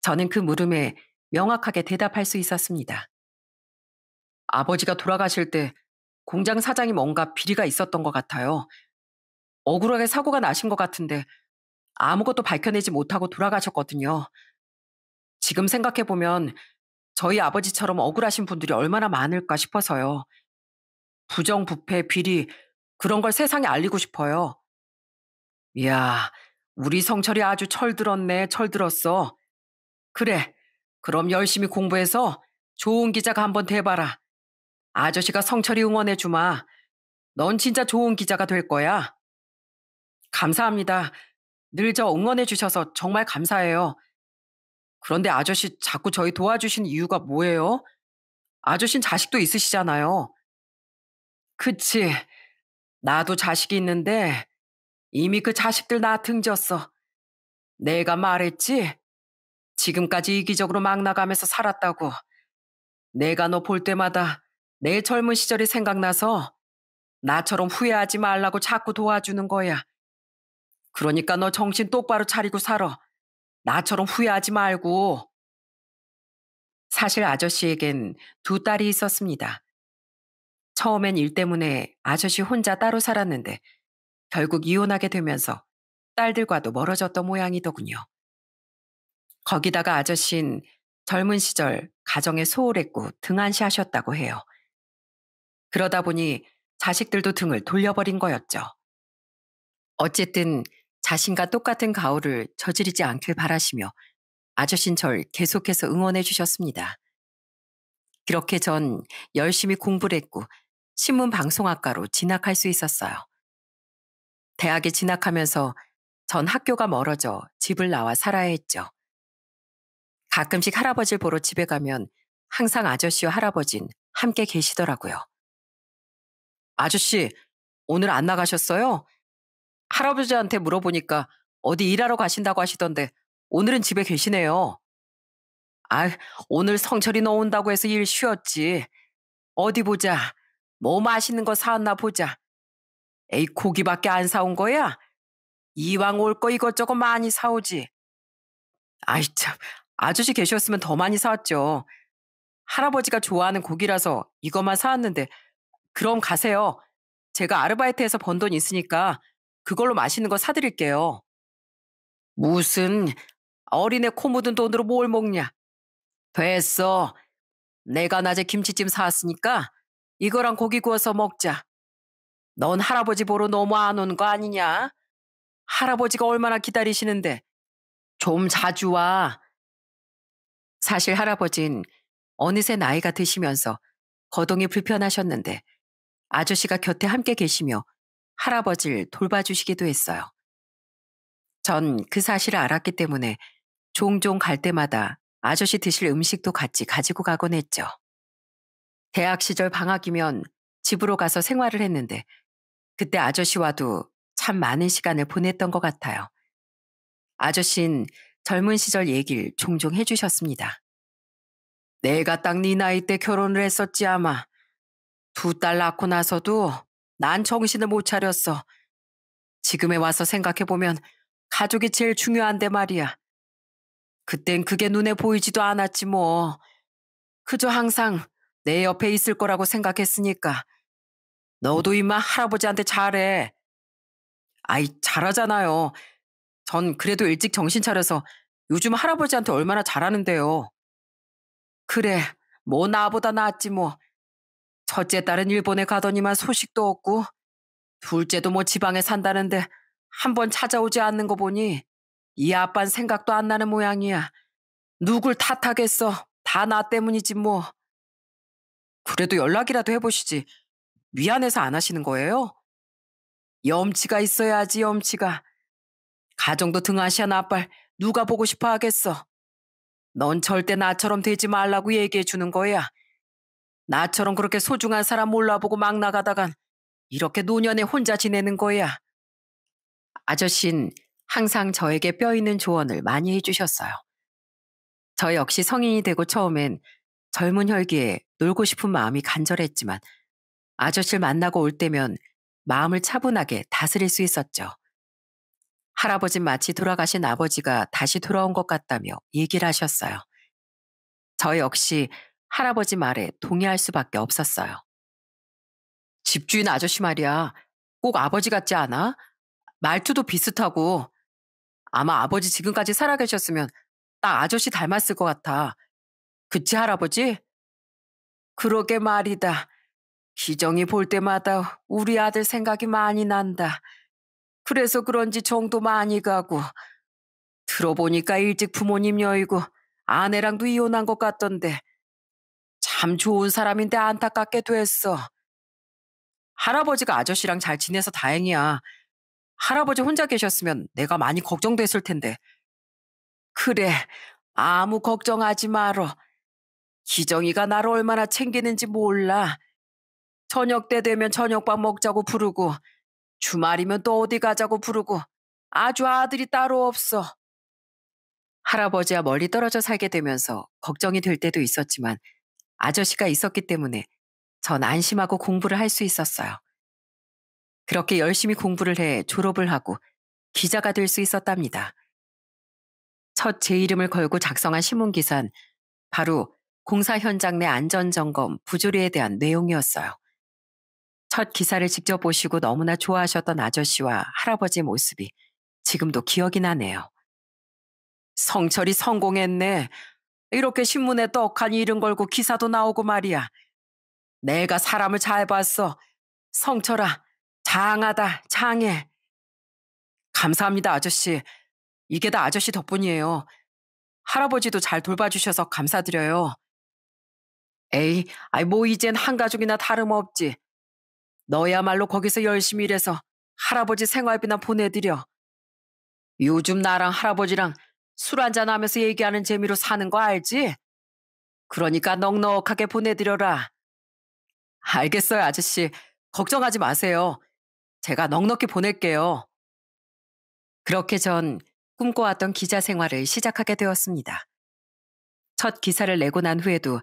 저는 그 물음에 명확하게 대답할 수 있었습니다. 아버지가 돌아가실 때 공장 사장이 뭔가 비리가 있었던 것 같아요. 억울하게 사고가 나신 것 같은데 아무것도 밝혀내지 못하고 돌아가셨거든요. 지금 생각해보면 저희 아버지처럼 억울하신 분들이 얼마나 많을까 싶어서요. 부정, 부패, 비리, 그런 걸 세상에 알리고 싶어요. 이야, 우리 성철이 아주 철들었네, 철들었어. 그래, 그럼 열심히 공부해서 좋은 기자가 한번 돼봐라. 아저씨가 성철이 응원해주마. 넌 진짜 좋은 기자가 될 거야. 감사합니다. 늘 저 응원해주셔서 정말 감사해요. 그런데 아저씨 자꾸 저희 도와주신 이유가 뭐예요? 아저씨는 자식도 있으시잖아요. 그치. 나도 자식이 있는데 이미 그 자식들 나 등졌어. 내가 말했지? 지금까지 이기적으로 막 나가면서 살았다고. 내가 너 볼 때마다 내 젊은 시절이 생각나서 나처럼 후회하지 말라고 자꾸 도와주는 거야. 그러니까 너 정신 똑바로 차리고 살아. 나처럼 후회하지 말고. 사실 아저씨에겐 두 딸이 있었습니다. 처음엔 일 때문에 아저씨 혼자 따로 살았는데 결국 이혼하게 되면서 딸들과도 멀어졌던 모양이더군요. 거기다가 아저씨는 젊은 시절 가정에 소홀했고 등한시 하셨다고 해요. 그러다 보니 자식들도 등을 돌려버린 거였죠. 어쨌든 자신과 똑같은 가오를 저지르지 않길 바라시며 아저씨는 절 계속해서 응원해 주셨습니다. 그렇게 전 열심히 공부를 했고 신문방송학과로 진학할 수 있었어요. 대학에 진학하면서 전 학교가 멀어져 집을 나와 살아야 했죠. 가끔씩 할아버지를 보러 집에 가면 항상 아저씨와 할아버진 함께 계시더라고요. 아저씨, 오늘 안 나가셨어요? 할아버지한테 물어보니까 어디 일하러 가신다고 하시던데 오늘은 집에 계시네요. 아, 오늘 성철이 너 온다고 해서 일 쉬었지. 어디 보자. 뭐 맛있는 거 사왔나 보자. 에이, 고기밖에 안 사온 거야? 이왕 올 거 이것저것 많이 사오지. 아이 참, 아저씨 계셨으면 더 많이 사왔죠. 할아버지가 좋아하는 고기라서 이것만 사왔는데 그럼 가세요. 제가 아르바이트에서번 돈 있으니까 그걸로 맛있는거 사드릴게요. 무슨 어린애 코 묻은 돈으로 뭘 먹냐. 됐어. 내가 낮에 김치찜 사왔으니까 이거랑 고기 구워서 먹자. 넌 할아버지 보러 너무 안 오는 거 아니냐? 할아버지가 얼마나 기다리시는데. 좀 자주 와. 사실 할아버진 어느새 나이가 드시면서 거동이 불편하셨는데 아저씨가 곁에 함께 계시며 할아버지를 돌봐주시기도 했어요. 전 그 사실을 알았기 때문에 종종 갈 때마다 아저씨 드실 음식도 같이 가지고 가곤 했죠. 대학 시절 방학이면 집으로 가서 생활을 했는데 그때 아저씨와도 참 많은 시간을 보냈던 것 같아요. 아저씨는 젊은 시절 얘기를 종종 해주셨습니다. 내가 딱 네 나이 때 결혼을 했었지 아마. 두 딸 낳고 나서도 난 정신을 못 차렸어. 지금에 와서 생각해보면 가족이 제일 중요한데 말이야. 그땐 그게 눈에 보이지도 않았지 뭐. 그저 항상 내 옆에 있을 거라고 생각했으니까. 너도 임마 할아버지한테 잘해. 아이 잘하잖아요. 전 그래도 일찍 정신 차려서 요즘 할아버지한테 얼마나 잘하는데요. 그래 뭐 나보다 낫지 뭐. 첫째 딸은 일본에 가더니만 소식도 없고 둘째도 뭐 지방에 산다는데 한 번 찾아오지 않는 거 보니 이 아빤 생각도 안 나는 모양이야. 누굴 탓하겠어. 다 나 때문이지 뭐. 그래도 연락이라도 해보시지. 미안해서 안 하시는 거예요? 염치가 있어야지 염치가. 가정도 등하시한 아빨 누가 보고 싶어 하겠어. 넌 절대 나처럼 되지 말라고 얘기해 주는 거야. 나처럼 그렇게 소중한 사람 몰라보고 막 나가다간 이렇게 노년에 혼자 지내는 거야. 아저씨는 항상 저에게 뼈 있는 조언을 많이 해주셨어요. 저 역시 성인이 되고 처음엔 젊은 혈기에 놀고 싶은 마음이 간절했지만 아저씨를 만나고 올 때면 마음을 차분하게 다스릴 수 있었죠. 할아버진 마치 돌아가신 아버지가 다시 돌아온 것 같다며 얘기를 하셨어요. 저 역시 할아버지 말에 동의할 수밖에 없었어요. 집주인 아저씨 말이야. 꼭 아버지 같지 않아? 말투도 비슷하고. 아마 아버지 지금까지 살아계셨으면 딱 아저씨 닮았을 것 같아. 그치, 할아버지? 그러게 말이다. 기정이 볼 때마다 우리 아들 생각이 많이 난다. 그래서 그런지 정도 많이 가고. 들어보니까 일찍 부모님 여의고 아내랑도 이혼한 것 같던데. 참 좋은 사람인데 안타깝게 됐어. 할아버지가 아저씨랑 잘 지내서 다행이야. 할아버지 혼자 계셨으면 내가 많이 걱정됐을 텐데. 그래, 아무 걱정하지 마라. 기정이가 나를 얼마나 챙기는지 몰라. 저녁 때 되면 저녁밥 먹자고 부르고, 주말이면 또 어디 가자고 부르고, 아주 아들이 따로 없어. 할아버지와 멀리 떨어져 살게 되면서 걱정이 될 때도 있었지만 아저씨가 있었기 때문에 전 안심하고 공부를 할 수 있었어요. 그렇게 열심히 공부를 해 졸업을 하고 기자가 될 수 있었답니다. 첫 제 이름을 걸고 작성한 신문기사는 바로 공사 현장 내 안전점검 부조리에 대한 내용이었어요. 첫 기사를 직접 보시고 너무나 좋아하셨던 아저씨와 할아버지 의 모습이 지금도 기억이 나네요. 성철이 성공했네. 이렇게 신문에 떡하니 이름 걸고 기사도 나오고 말이야. 내가 사람을 잘 봤어. 성철아, 장하다, 장해. 감사합니다, 아저씨. 이게 다 아저씨 덕분이에요. 할아버지도 잘 돌봐주셔서 감사드려요. 에이, 아이 뭐 이젠 한 가족이나 다름없지. 너야말로 거기서 열심히 일해서 할아버지 생활비나 보내드려. 요즘 나랑 할아버지랑 술 한잔하면서 얘기하는 재미로 사는 거 알지? 그러니까 넉넉하게 보내드려라. 알겠어요, 아저씨. 걱정하지 마세요. 제가 넉넉히 보낼게요. 그렇게 전 꿈꿔왔던 기자 생활을 시작하게 되었습니다. 첫 기사를 내고 난 후에도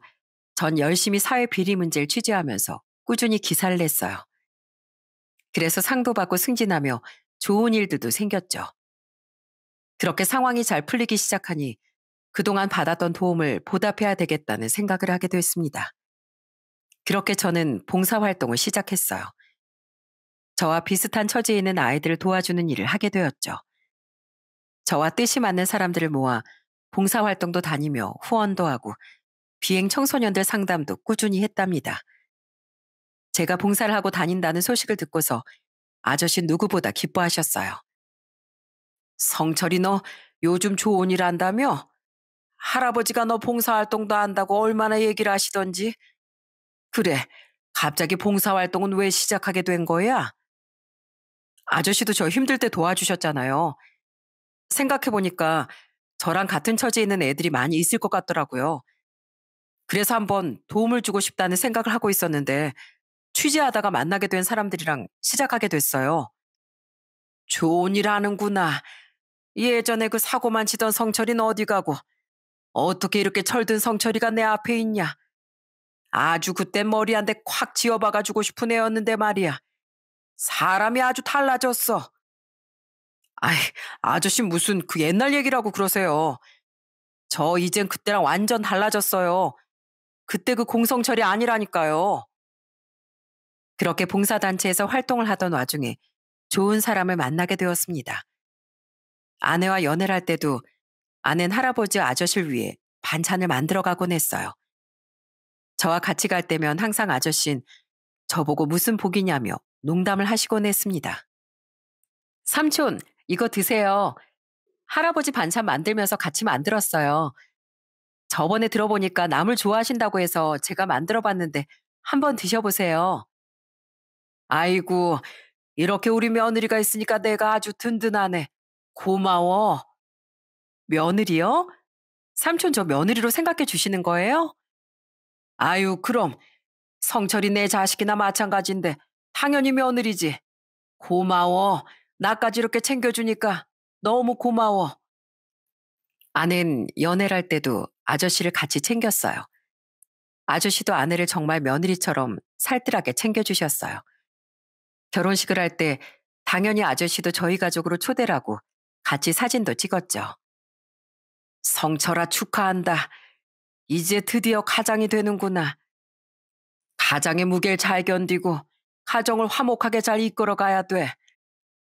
전 열심히 사회 비리 문제를 취재하면서 꾸준히 기사를 냈어요. 그래서 상도 받고 승진하며 좋은 일들도 생겼죠. 그렇게 상황이 잘 풀리기 시작하니 그동안 받았던 도움을 보답해야 되겠다는 생각을 하게 됐습니다. 그렇게 저는 봉사활동을 시작했어요. 저와 비슷한 처지에 있는 아이들을 도와주는 일을 하게 되었죠. 저와 뜻이 맞는 사람들을 모아 봉사활동도 다니며 후원도 하고 비행 청소년들 상담도 꾸준히 했답니다. 제가 봉사를 하고 다닌다는 소식을 듣고서 아저씨 누구보다 기뻐하셨어요. 성철이 너 요즘 좋은 일 한다며? 할아버지가 너 봉사활동도 한다고 얼마나 얘기를 하시던지. 그래, 갑자기 봉사활동은 왜 시작하게 된 거야? 아저씨도 저 힘들 때 도와주셨잖아요. 생각해보니까 저랑 같은 처지에 있는 애들이 많이 있을 것 같더라고요. 그래서 한번 도움을 주고 싶다는 생각을 하고 있었는데 취재하다가 만나게 된 사람들이랑 시작하게 됐어요. 좋은 일 하는구나. 예전에 그 사고만 치던 성철이는 어디 가고 어떻게 이렇게 철든 성철이가 내 앞에 있냐. 아주 그때 머리 한대콱 지어박아주고 싶은 애였는데 말이야. 사람이 아주 달라졌어. 아이, 아저씨 무슨 그 옛날 얘기라고 그러세요. 저 이젠 그때랑 완전 달라졌어요. 그때 그 공성철이 아니라니까요. 그렇게 봉사단체에서 활동을 하던 와중에 좋은 사람을 만나게 되었습니다. 아내와 연애를 할 때도 아는 내 할아버지 아저씨를 위해 반찬을 만들어 가곤 했어요. 저와 같이 갈 때면 항상 아저씨는 저보고 무슨 복이냐며 농담을 하시곤 했습니다. 삼촌, 이거 드세요. 할아버지 반찬 만들면서 같이 만들었어요. 저번에 들어보니까 남을 좋아하신다고 해서 제가 만들어 봤는데 한번 드셔보세요. 아이고, 이렇게 우리 며느리가 있으니까 내가 아주 든든하네. 고마워. 며느리요? 삼촌 저 며느리로 생각해 주시는 거예요? 아유, 그럼. 성철이 내 자식이나 마찬가지인데 당연히 며느리지. 고마워. 나까지 이렇게 챙겨주니까 너무 고마워. 아는 연애를 할 때도 아저씨를 같이 챙겼어요. 아저씨도 아내를 정말 며느리처럼 살뜰하게 챙겨주셨어요. 결혼식을 할 때 당연히 아저씨도 저희 가족으로 초대라고 같이 사진도 찍었죠. 성철아 축하한다. 이제 드디어 가장이 되는구나. 가장의 무게를 잘 견디고 가정을 화목하게 잘 이끌어가야 돼.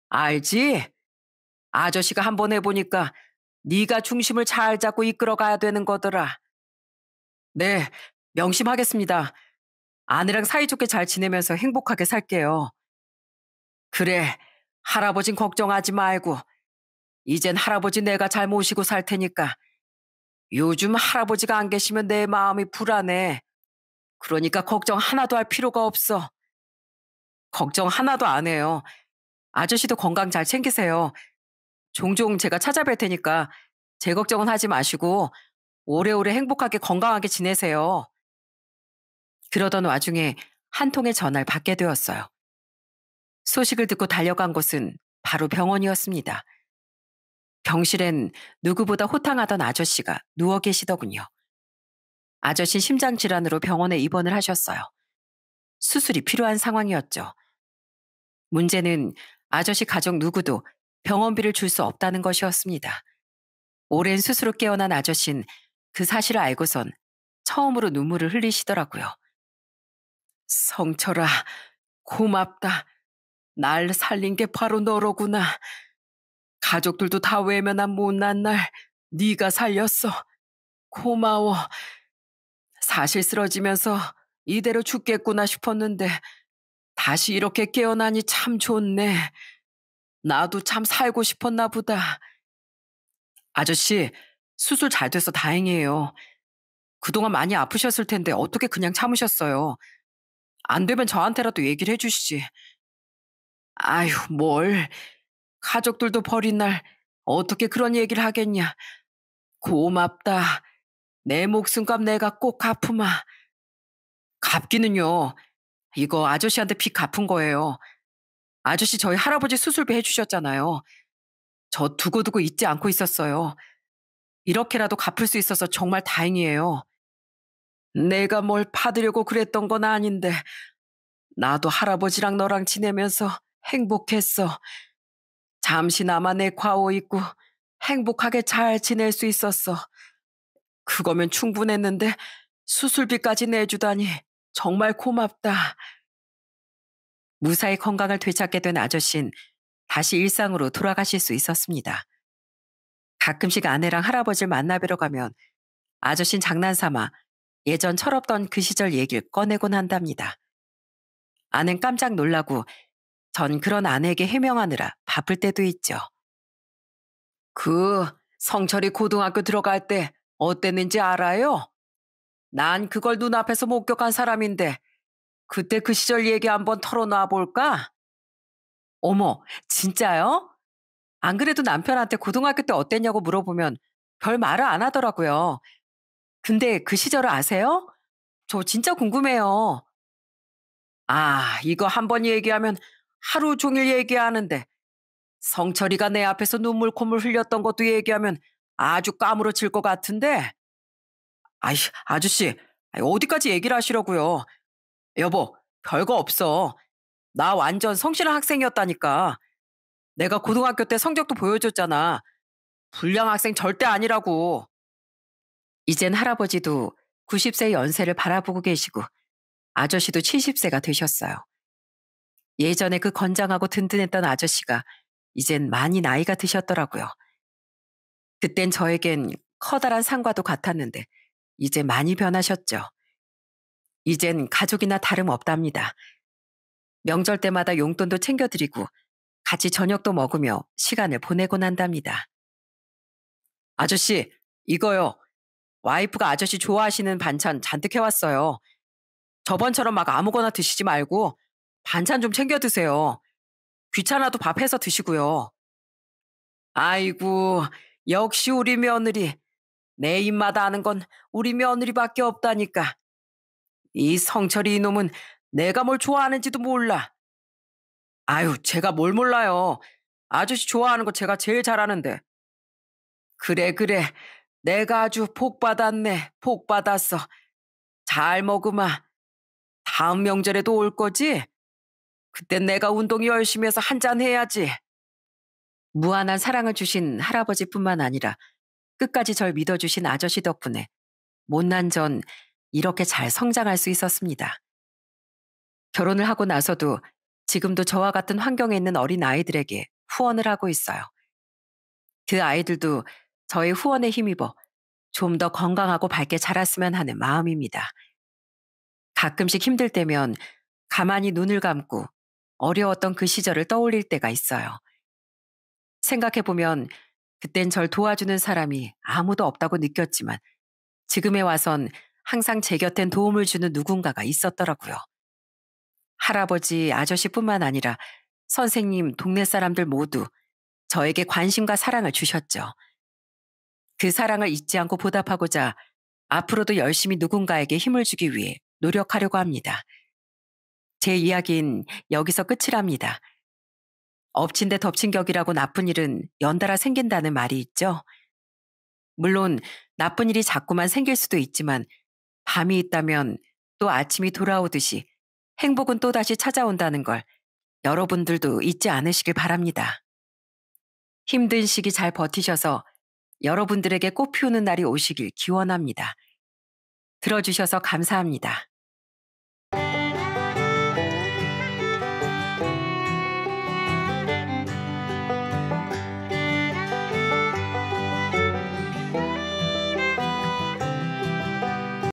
알지? 아저씨가 한 번 해보니까 네가 중심을 잘 잡고 이끌어가야 되는 거더라. 네, 명심하겠습니다. 아내랑 사이좋게 잘 지내면서 행복하게 살게요. 그래, 할아버진 걱정하지 말고 이젠 할아버지 내가 잘 모시고 살 테니까. 요즘 할아버지가 안 계시면 내 마음이 불안해. 그러니까 걱정 하나도 할 필요가 없어. 걱정 하나도 안 해요. 아저씨도 건강 잘 챙기세요. 종종 제가 찾아뵐 테니까 제 걱정은 하지 마시고 오래오래 행복하게 건강하게 지내세요. 그러던 와중에 한 통의 전화를 받게 되었어요. 소식을 듣고 달려간 곳은 바로 병원이었습니다. 병실엔 누구보다 호탕하던 아저씨가 누워 계시더군요. 아저씨 심장 질환으로 병원에 입원을 하셨어요. 수술이 필요한 상황이었죠. 문제는 아저씨 가족 누구도 병원비를 줄 수 없다는 것이었습니다. 오랜 수술로 깨어난 아저씨는 그 사실을 알고선 처음으로 눈물을 흘리시더라고요. 성철아, 고맙다. 날 살린 게 바로 너로구나. 가족들도 다 외면한 못난 날 네가 살렸어. 고마워. 사실 쓰러지면서 이대로 죽겠구나 싶었는데 다시 이렇게 깨어나니 참 좋네. 나도 참 살고 싶었나 보다. 아저씨, 수술 잘 돼서 다행이에요. 그동안 많이 아프셨을 텐데 어떻게 그냥 참으셨어요? 안 되면 저한테라도 얘기를 해주시지. 아휴, 뭘. 가족들도 버린 날 어떻게 그런 얘기를 하겠냐. 고맙다. 내 목숨값 내가 꼭 갚으마. 갚기는요. 이거 아저씨한테 빚 갚은 거예요. 아저씨 저희 할아버지 수술비 해주셨잖아요. 저 두고두고 잊지 않고 있었어요. 이렇게라도 갚을 수 있어서 정말 다행이에요. 내가 뭘 받으려고 그랬던 건 아닌데, 나도 할아버지랑 너랑 지내면서 행복했어. 잠시나마 내 과오 잊고 행복하게 잘 지낼 수 있었어. 그거면 충분했는데 수술비까지 내주다니 정말 고맙다. 무사히 건강을 되찾게 된 아저씨는 다시 일상으로 돌아가실 수 있었습니다. 가끔씩 아내랑 할아버지를 만나뵈러 가면 아저씨는 장난삼아 예전 철없던 그 시절 얘기를 꺼내곤 한답니다. 아는 깜짝 놀라고 전 그런 아내에게 해명하느라 바쁠 때도 있죠. 그 성철이 고등학교 들어갈 때 어땠는지 알아요? 난 그걸 눈앞에서 목격한 사람인데 그때 그 시절 얘기 한번 털어놔 볼까? 어머, 진짜요? 안 그래도 남편한테 고등학교 때 어땠냐고 물어보면 별 말을 안 하더라고요. 근데 그 시절을 아세요? 저 진짜 궁금해요. 아, 이거 한번 얘기하면 하루 종일 얘기하는데 성철이가 내 앞에서 눈물 콧물 흘렸던 것도 얘기하면 아주 까무러질것 같은데. 아이, 아저씨, 어디까지 얘기를 하시려고요? 여보, 별거 없어. 나 완전 성실한 학생이었다니까. 내가 고등학교 때 성적도 보여줬잖아. 불량 학생 절대 아니라고. 이젠 할아버지도 90세 연세를 바라보고 계시고 아저씨도 70세가 되셨어요. 예전에 그 건장하고 든든했던 아저씨가 이젠 많이 나이가 드셨더라고요. 그땐 저에겐 커다란 상과도 같았는데 이제 많이 변하셨죠. 이젠 가족이나 다름없답니다. 명절 때마다 용돈도 챙겨드리고 같이 저녁도 먹으며 시간을 보내곤 한답니다. 아저씨, 이거요. 와이프가 아저씨 좋아하시는 반찬 잔뜩 해왔어요. 저번처럼 막 아무거나 드시지 말고 반찬 좀 챙겨 드세요. 귀찮아도 밥 해서 드시고요. 아이고, 역시 우리 며느리. 내입맛다 아는 건 우리 며느리밖에 없다니까. 이 성철이 이놈은 내가 뭘 좋아하는지도 몰라. 아유, 제가 뭘 몰라요. 아저씨 좋아하는 거 제가 제일 잘하는데. 그래, 그래. 내가 아주 복 받았네. 복 받았어. 잘 먹으마. 다음 명절에도 올 거지? 그땐 내가 운동 열심히 해서 한잔 해야지. 무한한 사랑을 주신 할아버지뿐만 아니라 끝까지 절 믿어주신 아저씨 덕분에 못난 전 이렇게 잘 성장할 수 있었습니다. 결혼을 하고 나서도 지금도 저와 같은 환경에 있는 어린 아이들에게 후원을 하고 있어요. 그 아이들도 저의 후원에 힘입어 좀 더 건강하고 밝게 자랐으면 하는 마음입니다. 가끔씩 힘들 때면 가만히 눈을 감고 어려웠던 그 시절을 떠올릴 때가 있어요. 생각해보면 그땐 절 도와주는 사람이 아무도 없다고 느꼈지만 지금에 와선 항상 제 곁엔 도움을 주는 누군가가 있었더라고요. 할아버지, 아저씨뿐만 아니라 선생님, 동네 사람들 모두 저에게 관심과 사랑을 주셨죠. 그 사랑을 잊지 않고 보답하고자 앞으로도 열심히 누군가에게 힘을 주기 위해 노력하려고 합니다. 제 이야기인 여기서 끝이랍니다. 엎친 데 덮친 격이라고 나쁜 일은 연달아 생긴다는 말이 있죠. 물론 나쁜 일이 자꾸만 생길 수도 있지만 밤이 있다면 또 아침이 돌아오듯이 행복은 또다시 찾아온다는 걸 여러분들도 잊지 않으시길 바랍니다. 힘든 시기 잘 버티셔서 여러분들에게 꽃 피우는 날이 오시길 기원합니다. 들어주셔서 감사합니다.